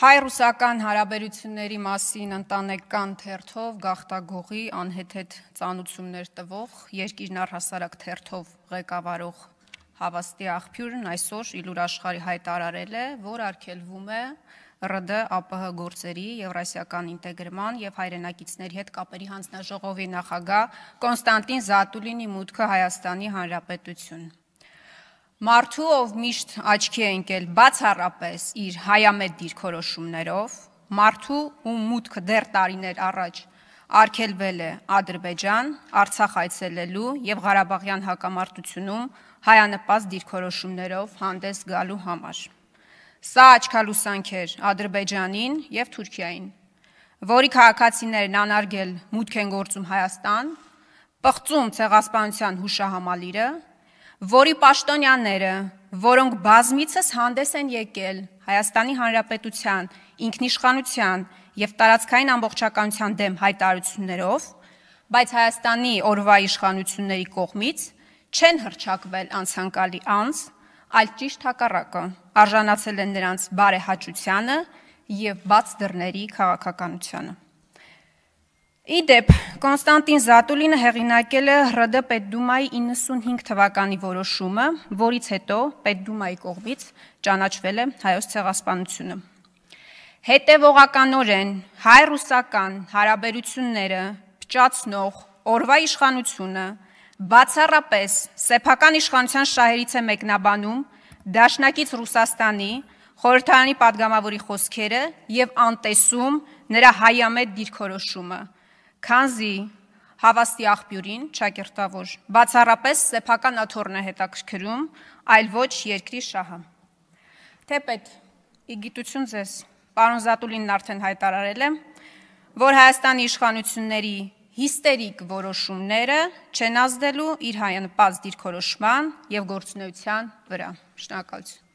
հայ-ռուսական հարաբերությունների մասին ընտանեկան թերթով գախտագողի անհեթեթ ծանուցումներ տվող երկիրն առհասարակ թերթով ղեկավարող հավաստի աղբյուրն այսօր իլուր աշխարհի հայտարարել է, որ արգելվում է ՌԴ ԱՊՀ գործերի Եվրասիական ինտեգրման եւ հայրենակիցների հետ կապերի հանձնաժողովի նախագահ Կոնստանտին Զատուլինի մուտքը Հայաստանի Հանրապետություն։ Մարդու, ով միշտ աչքի է ընկել բացառապես իր հայամետ դիրքորոշումներով, մարդու, ում մուտքը դեռ տարիներ առաջ արգելվել է Ադրբեջան, Արցախ այցելելու եւ Ղարաբաղյան հակամարտությունում հայանպաստ դիրքորոշումներով հանդես գալու համար։ Սա աչքալուսանք էր Ադրբեջանին եւ Թուրքիային, որի քաղաքացիներն անարգել մուտք են գործում Հայաստան, պղծում ցեղասպանության հուշահամալիրը որի պաշտոնյաները, որոնք բազմիցս հանդես են եկել Հայաստանի Հանրապետության ինքնիշխանության եւ տարածքային ամբողջականության դեմ հայտարարություններով, բայց Հայաստանի օրվա իշխանությունների կողմից չեն հրճակվել անցանկալի անձ, այլ ճիշտ հակառակը, արժանացել են նրանց բարեհաճությանը եւ բաց դռների քաղաքականությանը։ Իդեպ, Կոնստանտին Զատուլինը հեղինակել է ՌԴ Պետդումայի 95 թվականի որոշումը, որից հետո Պետդումայի կողմից ճանաչվել է հայոց ցեղասպանությունը։ Հետևողականորեն հայ ռուսական հարաբերությունները փճացնող օրվա իշխանությունը բացառապես սեփական իշխանության շահերից է մեկնաբանում դաշնակից Ռուսաստանի խորհրդարանի падգամավորի խոսքերը եւ անտեսում նրա հայամետ դիրքորոշումը։ Քանզի հավաստի աղբյուրին ճակերտավոր, բացառապես սեփական աթոռն է հետաքրքրում, այլ ոչ երկրի շահը։ Թեպետ, ի գիտություն ձեզ, պարոն Զատուլինն արդեն հայտարարել է, որ Հայաստանի իշխանությունների հիստերիկ որոշումները չեն ազդելու իր հայանպած դիրքորոշման եւ գործունեության վրա։ Շնորհակալություն։